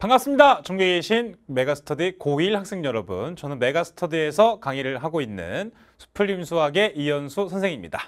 반갑습니다. 전국에 계신 메가스터디 고1 학생 여러분. 저는 메가스터디에서 강의를 하고 있는 수풀림 수학의 이현수 선생입니다.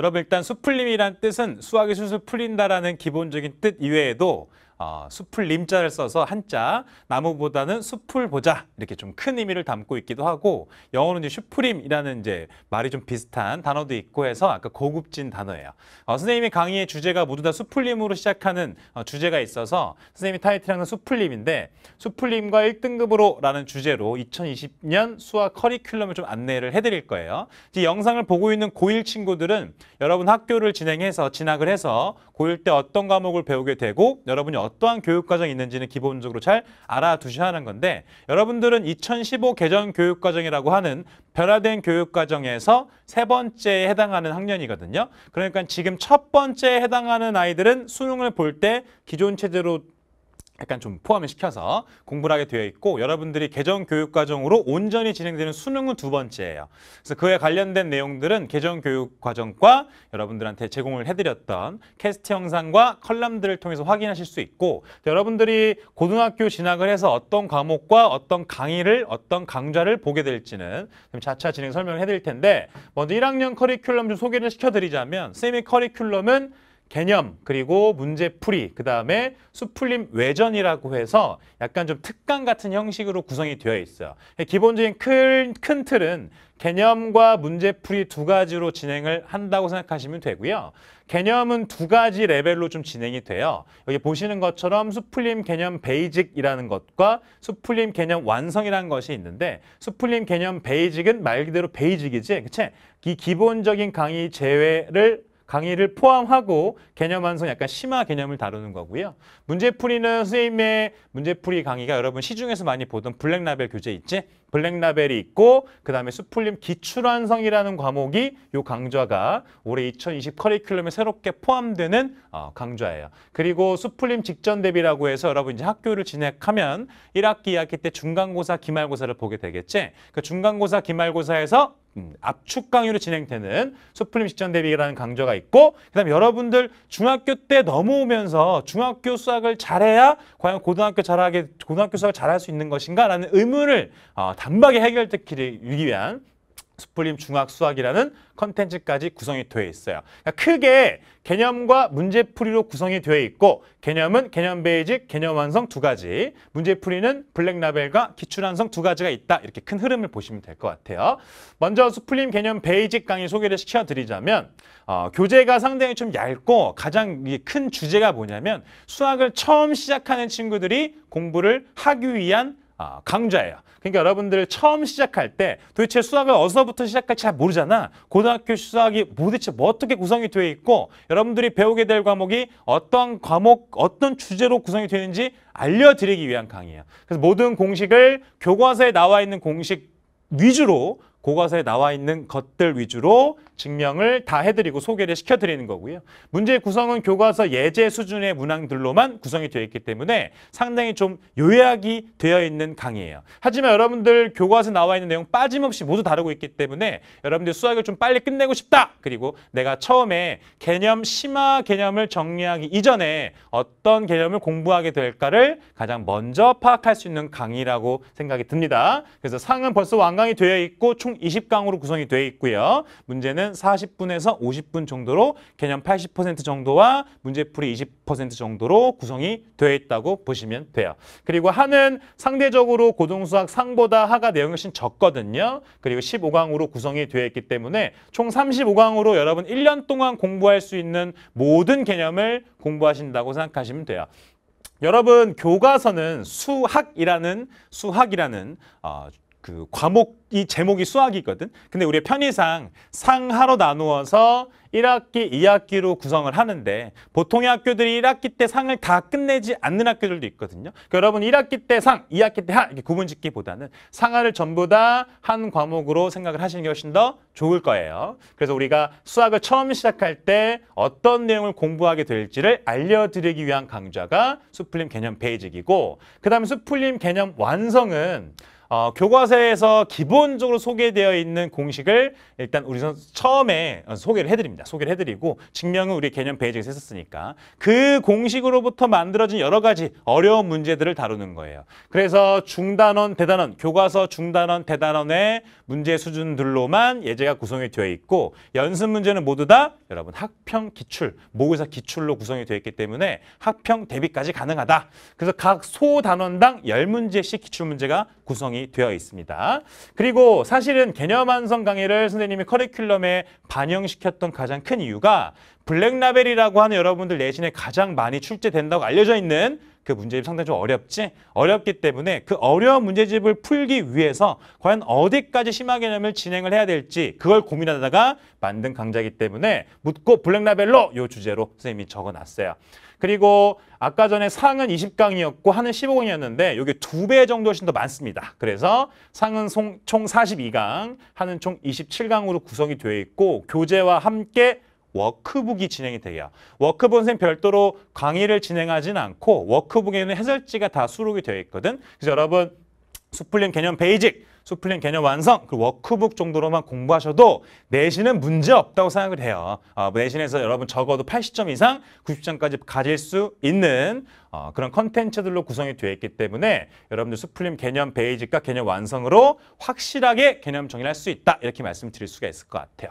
여러분 일단 수풀림이란 뜻은 수학이 술술 풀린다라는 기본적인 뜻 이외에도 어, 수풀 림자를 써서 한자 나무보다는 수풀 보자 이렇게 좀 큰 의미를 담고 있기도 하고 영어로는 이제 슈프림이라는 이제 말이 좀 비슷한 단어도 있고 해서 아까 고급진 단어예요. 어, 선생님이 강의의 주제가 모두 다 수풀림으로 시작하는 어, 주제가 있어서 선생님이 타이틀은 수풀림인데 수풀림과 1등급으로라는 주제로 2020년 수학 커리큘럼을 좀 안내를 해드릴 거예요. 이 영상을 보고 있는 고1 친구들은 여러분 학교를 진행해서 진학을 해서 고1 때 어떤 과목을 배우게 되고 여러분이 어떠한 교육과정이 있는지는 기본적으로 잘 알아두셔야 하는 건데 여러분들은 2015 개정 교육과정이라고 하는 변화된 교육과정에서 세 번째에 해당하는 학년이거든요. 그러니까 지금 첫 번째에 해당하는 아이들은 수능을 볼 때 기존 체제로 약간 좀 포함을 시켜서 공부를 하게 되어 있고 여러분들이 개정 교육 과정으로 온전히 진행되는 수능은 두 번째예요. 그래서 그에 관련된 내용들은 개정 교육 과정과 여러분들한테 제공을 해드렸던 캐스트 영상과 컬럼들을 통해서 확인하실 수 있고 여러분들이 고등학교 진학을 해서 어떤 과목과 어떤 강의를 어떤 강좌를 보게 될지는 자차 진행 설명을 해드릴 텐데 먼저 1학년 커리큘럼 좀 소개를 시켜드리자면 쌤의 커리큘럼은 개념 그리고 문제풀이 그다음에 수풀림 외전이라고 해서 약간 좀 특강 같은 형식으로 구성이 되어 있어요. 기본적인 큰, 큰 틀은 개념과 문제풀이 두 가지로 진행을 한다고 생각하시면 되고요. 개념은 두 가지 레벨로 좀 진행이 돼요. 여기 보시는 것처럼 수풀림 개념 베이직이라는 것과 수풀림 개념 완성이라는 것이 있는데 수풀림 개념 베이직은 말 그대로 베이직이지 그치? 이 기본적인 강의 제외를 강의를 포함하고 개념 완성 약간 심화 개념을 다루는 거고요. 문제풀이는 선생님의 문제풀이 강의가 여러분 시중에서 많이 보던 블랙라벨 교재 있지? 블랙라벨이 있고 그 다음에 수풀림 기출완성이라는 과목이 요 강좌가 올해 2020 커리큘럼에 새롭게 포함되는 어, 강좌예요. 그리고 수풀림 직전 대비라고 해서 여러분 이제 학교를 진학하면 1학기 2학기 때 중간고사 기말고사를 보게 되겠지? 그 중간고사 기말고사에서 음, 압축 강요로 진행되는 수풀림 직전 대비라는 강좌가 있고 그다음에 여러분들 중학교 때 넘어오면서 중학교 수학을 잘해야 과연 고등학교 잘하게 고등학교 수학을 잘할 수 있는 것인가라는 의문을 어, 단박에 해결되기 위한 스플림 중학 수학이라는 컨텐츠까지 구성이 되어 있어요. 그러니까 크게 개념과 문제풀이로 구성이 되어 있고 개념은 개념 베이직, 개념 완성 두 가지, 문제풀이는 블랙라벨과 기출 완성 두 가지가 있다. 이렇게 큰 흐름을 보시면 될 것 같아요. 먼저 스플림 개념 베이직 강의 소개를 시켜드리자면 어, 교재가 상당히 좀 얇고 가장 큰 주제가 뭐냐면 수학을 처음 시작하는 친구들이 공부를 하기 위한 아, 강좌예요. 그러니까 여러분들 처음 시작할 때 도대체 수학을 어디서부터 시작할지 잘 모르잖아. 고등학교 수학이 도대체 뭐 어떻게 구성이 되어 있고 여러분들이 배우게 될 과목이 어떤 과목, 어떤 주제로 구성이 되는지 알려드리기 위한 강의예요. 그래서 모든 공식을 교과서에 나와 있는 공식 위주로 고과서에 나와 있는 것들 위주로 증명을 다 해드리고 소개를 시켜드리는 거고요. 문제의 구성은 교과서 예제 수준의 문항들로만 구성이 되어 있기 때문에 상당히 좀 요약이 되어 있는 강의예요. 하지만 여러분들 교과서 나와 있는 내용 빠짐없이 모두 다루고 있기 때문에 여러분들 수학을 좀 빨리 끝내고 싶다. 그리고 내가 처음에 개념 심화 개념을 정리하기 이전에 어떤 개념을 공부하게 될까를 가장 먼저 파악할 수 있는 강의라고 생각이 듭니다. 그래서 상은 벌써 완강이 되어 있고 총 20강으로 구성이 되어 있고요. 문제는 문는 40분에서 50분 정도로 개념 80% 정도와 문제풀이 20% 정도로 구성이 되어 있다고 보시면 돼요. 그리고 하는 상대적으로 고등수학 상보다 하가 내용이 훨씬 적거든요. 그리고 15강으로 구성이 되어 있기 때문에 총 35강으로 여러분 1년 동안 공부할 수 있는 모든 개념을 공부하신다고 생각하시면 돼요. 여러분 교과서는 수학이라는 수학이라는 어, 그 과목이 제목이 수학이거든. 근데 우리 편의상 상하로 나누어서 1학기, 2학기로 구성을 하는데 보통의 학교들이 1학기 때 상을 다 끝내지 않는 학교들도 있거든요. 그러니까 여러분 1학기 때 상, 2학기 때 하 이렇게 구분 짓기보다는 상하를 전부 다 한 과목으로 생각을 하시는 게 훨씬 더 좋을 거예요. 그래서 우리가 수학을 처음 시작할 때 어떤 내용을 공부하게 될지를 알려드리기 위한 강좌가 수풀림 개념 베이직이고 그 다음에 수풀림 개념 완성은 어, 교과서에서 기본적으로 소개되어 있는 공식을 일단 우리는 처음에 소개를 해드립니다. 소개를 해드리고 증명은 우리 개념 베이직에서 했었으니까 그 공식으로부터 만들어진 여러 가지 어려운 문제들을 다루는 거예요. 그래서 중단원, 대단원, 교과서 중단원, 대단원의 문제 수준들로만 예제가 구성이 되어 있고 연습 문제는 모두 다 여러분 학평 기출, 모의사 기출로 구성이 되어 있기 때문에 학평 대비까지 가능하다. 그래서 각 소단원당 열문제씩 기출 문제가 구성이 구성이 되어 있습니다. 그리고 사실은 개념 완성 강의를 선생님이 커리큘럼에 반영시켰던 가장 큰 이유가 블랙라벨이라고 하는 여러분들 내신에 가장 많이 출제된다고 알려져 있는 그 문제집 상당히 좀 어렵지? 어렵기 때문에 그 어려운 문제집을 풀기 위해서 과연 어디까지 심화 개념을 진행을 해야 될지 그걸 고민하다가 만든 강좌이기 때문에 묻고 블랙라벨로 이 주제로 선생님이 적어놨어요. 그리고 아까 전에 상은 20강이었고 하는 15강이었는데 여기 두 배 정도 훨씬 더 많습니다. 그래서 상은 총 42강, 하는 총 27강으로 구성이 되어 있고 교재와 함께 워크북이 진행이 돼요. 워크북은 별도로 강의를 진행하진 않고 워크북에는 해설지가 다 수록이 되어 있거든. 그래서 여러분 수플림 개념 베이직, 수플림 개념 완성, 그 워크북 정도로만 공부하셔도 내신은 문제 없다고 생각을 해요. 어, 뭐 내신에서 여러분 적어도 80점 이상, 90점까지 가질 수 있는 어, 그런 컨텐츠들로 구성이 되어 있기 때문에 여러분들 수풀림 개념 베이직과 개념 완성으로 확실하게 개념 정리를할 수 있다 이렇게 말씀 드릴 수가 있을 것 같아요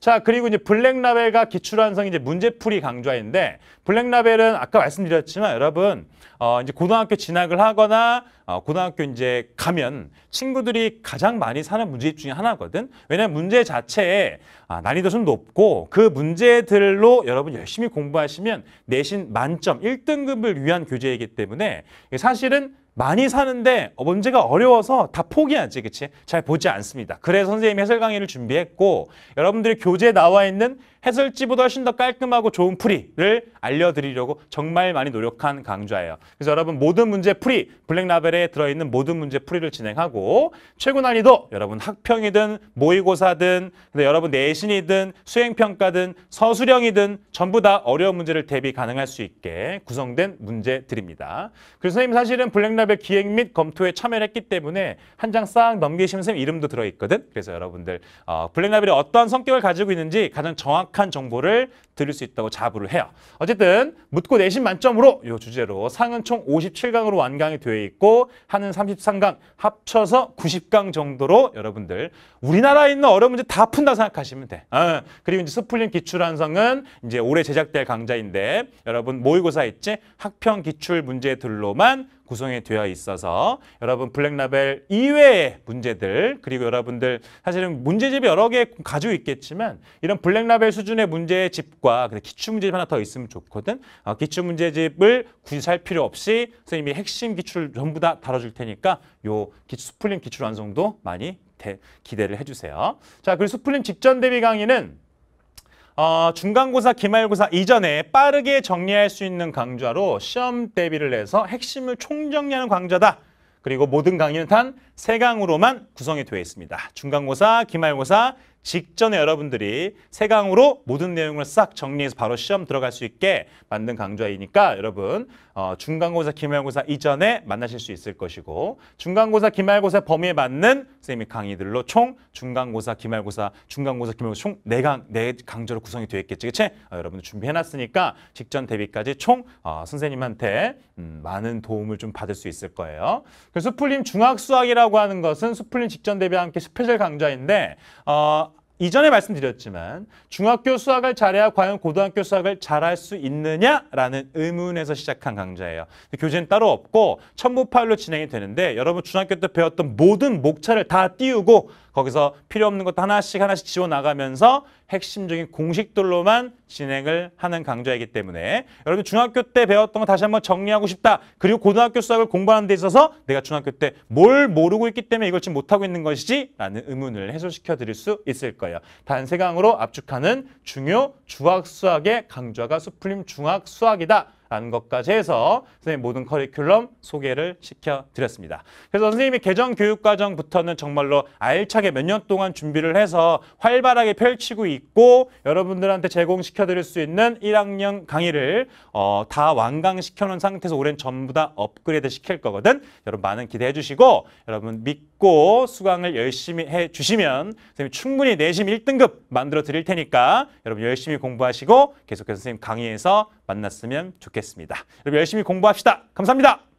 자 그리고 이제 블랙라벨과 기출완성이 제 문제풀이 강좌인데 블랙라벨은 아까 말씀드렸지만 여러분 어, 이제 고등학교 진학을 하거나 어, 고등학교 이제 가면 친구들이 가장 많이 사는 문제집 중에 하나거든 왜냐하면 문제 자체에 아, 난이도 좀 높고 그 문제들로 여러분 열심히 공부하시면 내신 만점 일등급을 위한 중한 교재이기 때문에 사실은 많이 사는데 문제가 어려워서 다 포기하지, 그치? 잘 보지 않습니다. 그래서 선생님이 해설 강의를 준비했고 여러분들이 교재에 나와 있는 해설지보다 훨씬 더 깔끔하고 좋은 풀이를 알려드리려고 정말 많이 노력한 강좌예요. 그래서 여러분 모든 문제 풀이 블랙라벨에 들어있는 모든 문제 풀이를 진행하고 최고 난이도 여러분 학평이든 모의고사든 근데 여러분 내신이든 수행평가든 서술형이든 전부 다 어려운 문제를 대비 가능할 수 있게 구성된 문제들입니다. 그래서 선생님 사실은 블랙라벨 기획 및 검토에 참여를 했기 때문에 한장싹 넘기시면 선생님 이름도 들어있거든. 그래서 여러분들 어, 블랙라벨이 어떤 성격을 가지고 있는지 가장 정확 정확한 정보를 드릴 수 있다고 자부를 해요. 어쨌든 묻고 내신 만점으로 이 주제로 상은 총 57강으로 완강이 되어 있고 하는 33강 합쳐서 90강 정도로 여러분들 우리나라에 있는 어려운 문제 다 푼다 생각하시면 돼. 아, 그리고 이제 스플링 기출완성은 이제 올해 제작될 강좌인데 여러분 모의고사 있지? 학평 기출 문제들로만 구성이 되어 있어서 여러분 블랙라벨 이외의 문제들 그리고 여러분들 사실은 문제집이 여러 개 가지고 있겠지만 이런 블랙라벨 수준의 문제집과 기출문제집 하나 더 있으면 좋거든 어, 기출문제집을 굳이 살 필요 없이 선생님이 핵심 기출을 전부 다 다뤄줄 테니까 요 기출, 스플링 기출 완성도 많이 대, 기대를 해주세요 자 그리고 스플링 직전 대비 강의는 어, 중간고사, 기말고사 이전에 빠르게 정리할 수 있는 강좌로 시험 대비를 해서 핵심을 총정리하는 강좌다. 그리고 모든 강의는 단 세강으로만 구성이 되어 있습니다. 중간고사, 기말고사, 직전에 여러분들이 세 강으로 모든 내용을 싹 정리해서 바로 시험 들어갈 수 있게 만든 강좌이니까 여러분 어, 중간고사, 기말고사 이전에 만나실 수 있을 것이고 중간고사, 기말고사 범위에 맞는 선생님이 강의들로 총 중간고사, 기말고사, 중간고사, 기말고사 총 네 강네 네 강좌로 구성이 되어 있겠지 그치? 어, 여러분들 준비해놨으니까 직전 대비까지 총 어, 선생님한테 음, 많은 도움을 좀 받을 수 있을 거예요 그래서 수풀림 중학수학이라고 하는 것은 수풀림 직전 대비와 함께 스페셜 강좌인데 어, 이전에 말씀드렸지만 중학교 수학을 잘해야 과연 고등학교 수학을 잘할 수 있느냐라는 의문에서 시작한 강좌예요. 교재는 따로 없고 첨부 파일로 진행이 되는데 여러분 중학교 때 배웠던 모든 목차를 다 띄우고 거기서 필요 없는 것도 하나씩 하나씩 지워 나가면서 핵심적인 공식들로만 진행을 하는 강좌이기 때문에 여러분 중학교 때 배웠던 거 다시 한번 정리하고 싶다. 그리고 고등학교 수학을 공부하는 데 있어서 내가 중학교 때 뭘 모르고 있기 때문에 이걸 지금 못하고 있는 것이지? 라는 의문을 해소시켜 드릴 수 있을 거예요. 단세 강으로 압축하는 중요 중학 수학의 강좌가 수풀림 중학 수학이다. 라는 것까지 해서 선생님 모든 커리큘럼 소개를 시켜드렸습니다. 그래서 선생님이 개정 교육과정부터는 정말로 알차게 몇 년 동안 준비를 해서 활발하게 펼치고 있고 여러분들한테 제공시켜드릴 수 있는 1학년 강의를 어, 다 완강시켜놓은 상태에서 올해는 전부 다 업그레이드 시킬 거거든. 여러분 많은 기대해 주시고 여러분 믿 믿고 수강을 열심히 해주시면 선생님 충분히 내심 1등급 만들어 드릴 테니까 여러분 열심히 공부하시고 계속해서 선생님 강의에서 만났으면 좋겠습니다. 여러분 열심히 공부합시다. 감사합니다.